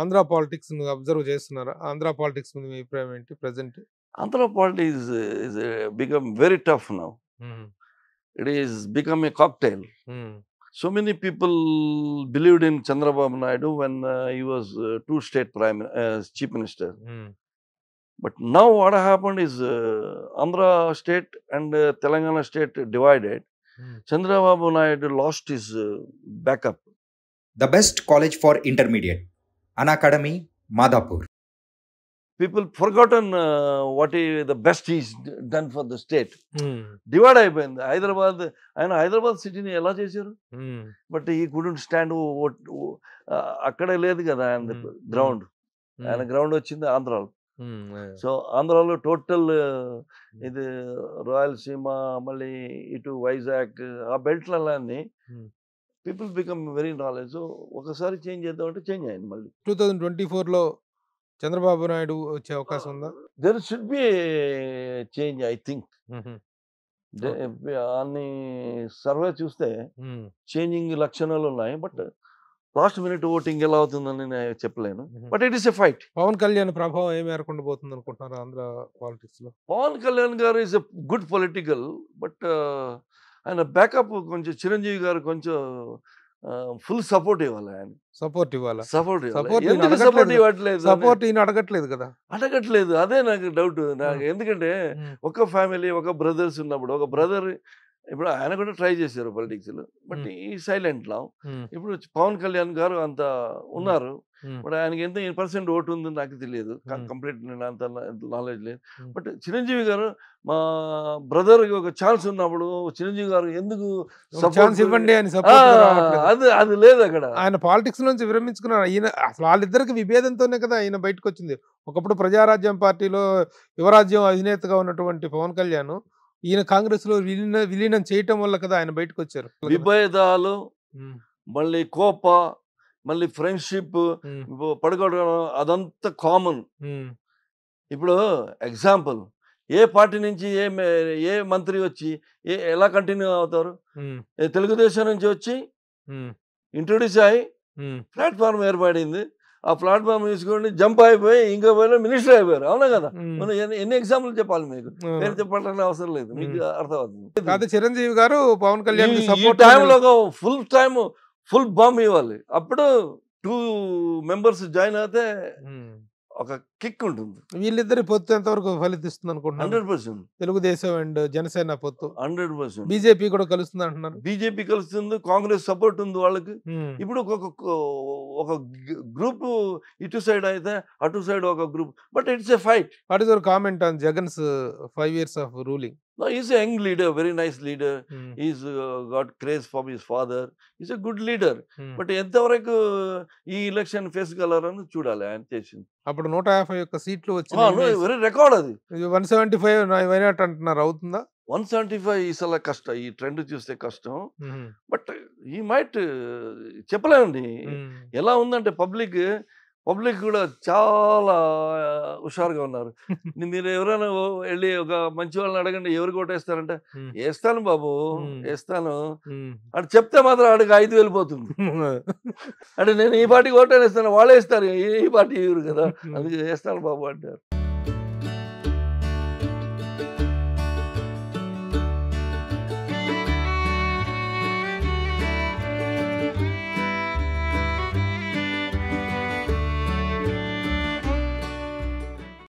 Andhra politics observe చేస్తున్నారా Andhra politics మీద మీ అభిప్రాయం ఏంటి present Andhra politics is become very tough now it is become a cocktail so many people believed in Chandrababu Naidu when uh, he was uh, two-state prime uh, chief minister. Mm. But now what happened is uh, Andhra state and uh, Telangana state divided. Mm. Chandrababu Naidu lost his uh, backup. The best college for intermediate. Unacademy Madhapur people forgotten what is the best is done for the state divide అయిపోయింది హైదరాబాద్ ఆయన హైదరాబాద్ సిటీని ఎలా చేశారు hmm. But he couldn't stand అక్కడే లేదు కదా ఆయన hmm. Ground hmm. ఆయన గ్రౌండ్ వచ్చింది ఆంధ్రాలో సో ఆంధ్రాలో టోటల్ ఇది రాయలసీమ మళ్ళీ ఇటు వైజాగ్ ఆ బెల్ట్లన్నీ పీపుల్ బికమ్ వెరీ నాలెడ్జ్ ఒకసారి చేంజ్ చేద్దామంటే చేంజ్ అయ్యింది మళ్ళీ టూ థౌజండ్ ట్వంటీ ఫోర్లో చంద్రబాబు నాయుడు వచ్చే అవకాశం ఉందా there should be change I think అన్ని సర్వే చూస్తే చేంజింగ్ లక్షణాలు ఉన్నాయి బట్ లాస్ట్ మినిట్ ఓటింగ్ ఎలా అవుతుందని నేను చెప్పలేను but it is a fight Pawan Kalyan ప్రభావం ఏమి ఏరకుండా పోతుంది అనుకుంటున్నారు ఆంధ్ర పాలిటిక్స్ లో పవన్ కళ్యాణ్ గారు is a good political but ఆయన బ్యాకప్ కొంచెం చిరంజీవి గారు కొంచెం ఫుల్ సపోర్ట్ ఇవ్వాలి ఆయన సపోర్ట్ ఇవ్వాలి సపోర్ట్ ఇవ్వాలి సపోర్ట్ ఇవ్వట్లేదు సపోర్ట్ ఈయన అడగట్లేదు కదా అడగట్లేదు అదే నాకు డౌట్ నాకు ఎందుకంటే ఒక ఫ్యామిలీ ఒక బ్రదర్స్ ఉన్నప్పుడు ఒక బ్రదర్ ఇప్పుడు ఆయన కూడా ట్రై చేశారు లో బట్ ఈ సైలెంట్ లా ఇప్పుడు పవన్ కళ్యాణ్ గారు అంత ఉన్నారు బట్ ఆయనకి ఎంత పర్సెంట్ ఓటు ఉందో నాకు తెలియదు కంప్లీట్ నేను అంత నాలెడ్జ్ లేదు బట్ చిరంజీవి గారు మా బ్రదర్కి ఒక ఛాన్స్ ఉన్నప్పుడు చిరంజీవి గారు ఎందుకు ఇవ్వండి అని అది అది లేదు అక్కడ ఆయన పాలిటిక్స్ నుంచి విరమించుకున్నారు ఈయన అసలు వాళ్ళిద్దరికి విభేదంతోనే కదా ఆయన బయటకు వచ్చింది ఒకప్పుడు ప్రజారాజ్యం పార్టీలో యువరాజ్యం అధినేతగా ఉన్నటువంటి పవన్ కళ్యాణ్ ఈయన కాంగ్రెస్ లో విలీన విలీనం చేయటం వల్ల కదా ఆయన బయటకు వచ్చారు విభేదాలు మళ్ళీ కోప మళ్ళీ ఫ్రెండ్షిప్ పడుకోవడం అదంతా కామన్ ఇప్పుడు ఎగ్జాంపుల్ ఏ పార్టీ నుంచి ఏ ఏ మంత్రి వచ్చి ఏ ఎలా కంటిన్యూ అవుతారు తెలుగుదేశం నుంచి వచ్చి ఇంట్రొడ్యూస్ అయ్యి ప్లాట్ఫామ్ ఏర్పడింది ఆ ప్లాట్ఫామ్ తీసుకొని జంప్ అయిపోయి ఇంకా పోయిన మినిస్టర్ అయిపోయారు అవునా కదా మనం ఎన్ని ఎగ్జాంపుల్ చెప్పాలి మీకు నేను చెప్పాలని అవసరం లేదు మీకు అర్థమవుతుంది చిరంజీవి గారు పవన్ కళ్యాణ్ టైంలో ఒక ఫుల్ టైం ఫుల్ బాంబ్ ఇవ్వాలి అప్పుడు టూ మెంబర్స్ జాయిన్ అయితే ఒక కిక్ ఉంటుంది వీళ్ళిద్దరి పొత్తు ఎంతవరకు ఫలితిస్తుంది అనుకుంటున్నారు hundred percent Telugu Desam and Janasena పొత్తు హండ్రెడ్ పర్సెంట్ బీజేపీ కూడా కలుస్తుంది అంటున్నారు బీజేపీ కలుస్తుంది కాంగ్రెస్ సపోర్ట్ ఉంది వాళ్ళకి ఇప్పుడు ఒక ఒక గ్రూప్ ఇటు సైడ్ అయితే అటు సైడ్ ఒక group but it's a fight what is your comment on Jagan's five years of ruling No, he's a young leader, very nice leader. Mm. He's uh, got craze from his father. He's a good leader. Mm. But ఎంతవరకు uh, ఈ election face గలరని చూడాలి ఆయన చేసింది అప్పుడు నూట యాభై five యొక్క సీట్లు వచ్చింది రికార్డ్ అది వన్ సెవెంటీ ఫైవ్ వైనాట్ అంటున్నారు అవుతుందా వన్ సెవెంటీ ఫైవ్ ఈసారి కష్టం ఈ ట్రెండ్ చూస్తే కష్టం బట్ ఈ మైట్ చెప్పలేమండి ఎలా ఉందంటే పబ్లిక్ పబ్లిక్ కూడా చాలా హుషారుగా ఉన్నారు మీరు ఎవరైనా వెళ్ళి ఒక మంచి వాళ్ళని అడగండి ఎవరికి ఓటేస్తారంటే వేస్తాను బాబు వేస్తాను అటు చెప్తే మాత్రం ఆడికి ఐదు వెళ్ళిపోతుంది అంటే నేను ఈ పార్టీకి ఓటేస్తాను వాళ్ళే ఇస్తారు ఈ పార్టీ ఇవ్వరు కదా అందుకే వేస్తాను బాబు అంటారు